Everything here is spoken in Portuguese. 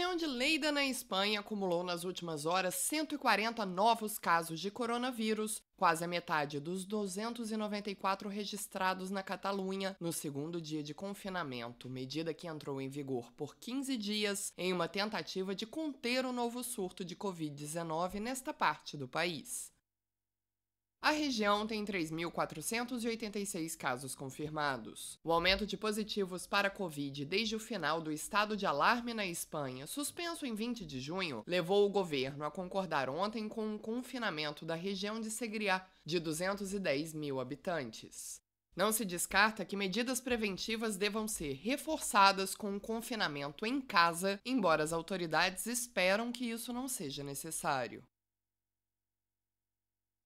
região de Leida, na Espanha, acumulou nas últimas horas 140 novos casos de coronavírus, quase a metade dos 294 registrados na Catalunha no segundo dia de confinamento, medida que entrou em vigor por 15 dias em uma tentativa de conter o novo surto de Covid-19 nesta parte do país. A região tem 3.486 casos confirmados. O aumento de positivos para a Covid desde o final do estado de alarme na Espanha, suspenso em 20 de junho, levou o governo a concordar ontem com um confinamento da região de Segriá, de 210 mil habitantes. Não se descarta que medidas preventivas devam ser reforçadas com o confinamento em casa, embora as autoridades esperam que isso não seja necessário.